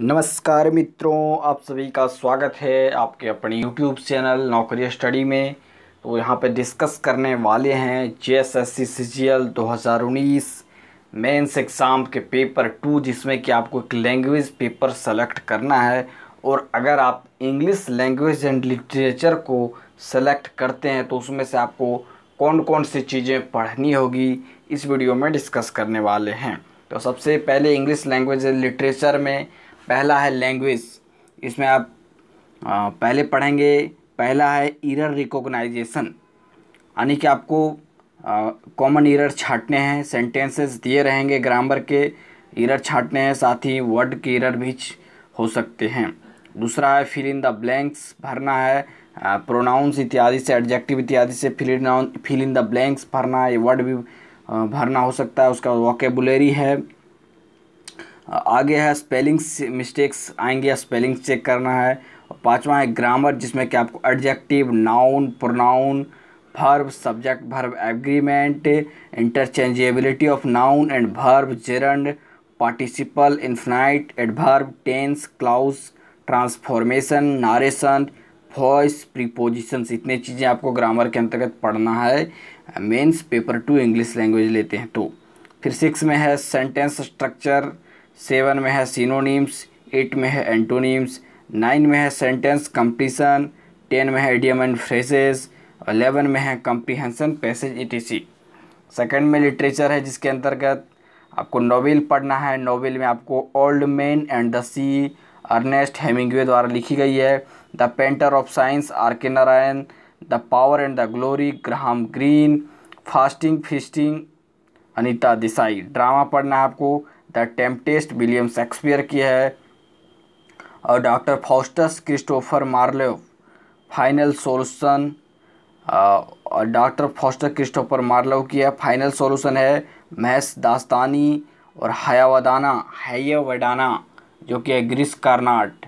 नमस्कार मित्रों आप सभी का स्वागत है आपके अपने YouTube चैनल नौकरी स्टडी में तो यहाँ पे डिस्कस करने वाले हैं J S S C C G L दो हज़ार उन्नीस मेन्स एग्ज़ाम के पेपर टू जिसमें कि आपको एक लैंग्वेज पेपर सेलेक्ट करना है और अगर आप इंग्लिश लैंग्वेज एंड लिटरेचर को सेलेक्ट करते हैं तो उसमें से आपको कौन कौन सी चीज़ें पढ़नी होगी इस वीडियो में डिस्कस करने वाले हैं तो सबसे पहले इंग्लिश लैंग्वेज एंड लिटरेचर में पहला है लैंग्वेज इसमें आप आ, पहले पढ़ेंगे पहला है इरर रिकॉग्नाइजेशन यानी कि आपको कॉमन इरर छाटने हैं सेंटेंसेस दिए रहेंगे ग्रामर के इरर छाटने हैं साथ ही वर्ड के इरर भी हो सकते हैं दूसरा है फिल इन द ब्लैंक्स भरना है प्रोनाउंस इत्यादि से एडजेक्टिव इत्यादि से fill in fill in the blanks भरना है वर्ड भी भरना हो सकता है उसका वॉकेबुलरी है आगे है स्पेलिंग मिस्टेक्स आएंगे स्पेलिंग चेक करना है और पाँचवा है ग्रामर जिसमें कि आपको adjective noun pronoun verb subject verb agreement interchangeability of noun and verb gerund participle infinite adverb tense clause transformation narration voice prepositions इतने चीज़ें आपको ग्रामर के अंतर्गत पढ़ना है mains paper two English language लेते हैं तो फिर सिक्स में है सेंटेंस स्ट्रक्चर सेवन में है सिनोनिम्स एट में है एंटोनिम्स नाइन में है सेंटेंस कंप्लीसन टेन में है एडियम एंड फ्रेजेस अलेवन में है कंप्रीहेंसन पैसेज ई सेकेंड में लिटरेचर है जिसके अंतर्गत आपको नोवेल पढ़ना है नोवेल में आपको old man and the sea Ernest Hemingway द्वारा लिखी गई है the painter of science R के Narayan the power and the glory Graham Greene fasting feasting Anita Desai drama पढ़ना है आपको द टेम्पटेस्ट विलियम शेक्सपियर की है और doctor Faustus Christopher Marlowe final और डॉक्टर फाउस्टस क्रिस्टोफर मार्लो की है फाइनल सोलूसन है महस दास्तानी और हयावदाना हैयवडाना जो कि है ग्रीस कार्नाट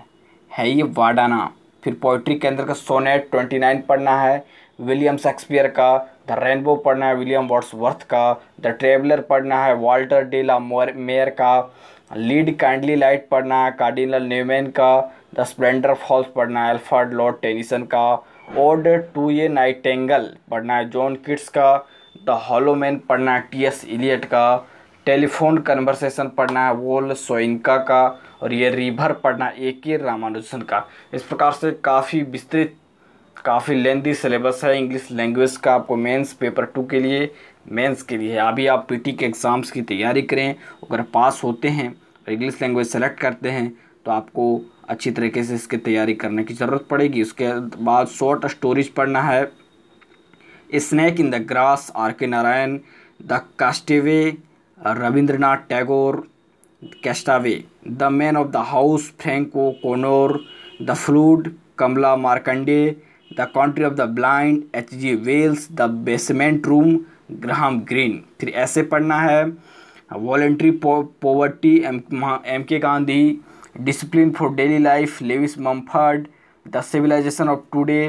हैयवाडाना फिर पोइट्री के अंदर का सोनेट ट्वेंटी नाइन पढ़ना है विलियम शेक्सपियर का द रेनबो पढ़ना है विलियम वर्ड्सवर्थ का द ट्रेवलर पढ़ना है वाल्टर डेला मेयर का लीड काइंडली लाइट पढ़ना है कार्डिनल न्यूमैन का द स्प्लेंडर फॉल्स पढ़ना है अल्फर्ड लॉर्ड टेनिसन का ओड टू ये नाइटेंगल पढ़ना है जॉन किट्स का द हॉलोमैन पढ़ना है टी एस इलियट का टेलीफोन कन्वर्सेशन पढ़ना है वोल सोइंका का और ये रिवर पढ़ना है ए के रामानुजन का इस प्रकार से काफ़ी विस्तृत काफ़ी लेंदी सिलेबस है इंग्लिश लैंग्वेज का आपको मेंस पेपर टू के लिए मेंस के लिए अभी आप पीटी के एग्ज़ाम्स की तैयारी करें अगर पास होते हैं इंग्लिश लैंग्वेज सेलेक्ट करते हैं तो आपको अच्छी तरीके से इसकी तैयारी करने की ज़रूरत पड़ेगी उसके बाद शॉर्ट स्टोरीज पढ़ना है snake in the grass R के Narayan the castaway Rabindranath Tagore castaway the man of the house Frank O'Connor the flood Kamala Markandaya the country of the blind H G Wells the basement room Graham Greene फिर ऐसे पढ़ना है voluntary poverty M M K Gandhi discipline for daily life Lewis Mumford the civilization of today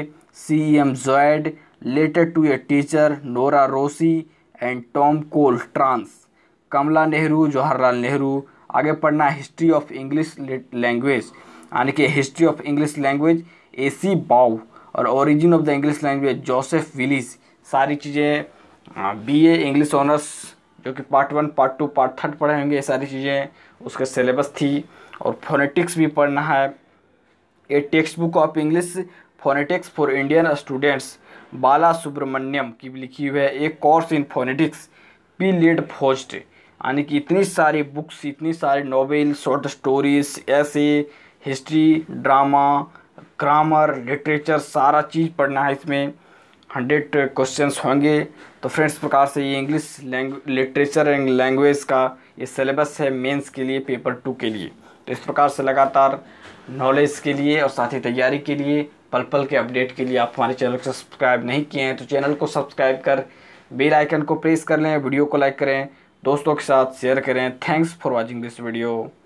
C M Joad letter to a teacher Nora Rossi and Tom कोल ट्रांस कमला नेहरू जवाहरलाल नेहरू आगे पढ़ना history of English language यानी कि history of English language A C Baugh और origin of the English language Joseph Williams सारी चीज़ें B A English honours जो कि part one part two part third पढ़े होंगे ये सारी चीज़ें उसके सिलेबस थी और फोनेटिक्स भी पढ़ना है a text book of English phonetics for Indian students Bala Subramaniam की लिखी हुई है एक course in phonetics P Ladefoged यानी कि इतनी सारी बुक्स इतनी सारी नॉवेल शॉर्ट स्टोरीज ऐसे हिस्ट्री ड्रामा ग्रामर लिटरेचर सारा चीज़ पढ़ना है इसमें हंड्रेड क्वेश्चंस होंगे तो फ्रेंड्स प्रकार से ये इंग्लिश लिटरेचर एंड लैंग्वेज का ये सिलेबस है मेंस के लिए पेपर टू के लिए तो इस प्रकार से लगातार नॉलेज के लिए और साथ ही तैयारी के लिए पल पल के अपडेट के लिए आप हमारे चैनल को सब्सक्राइब नहीं किए हैं तो चैनल को सब्सक्राइब कर बेल आइकन को प्रेस कर लें वीडियो को लाइक करें दोस्तों के साथ शेयर करें thanks for watching this video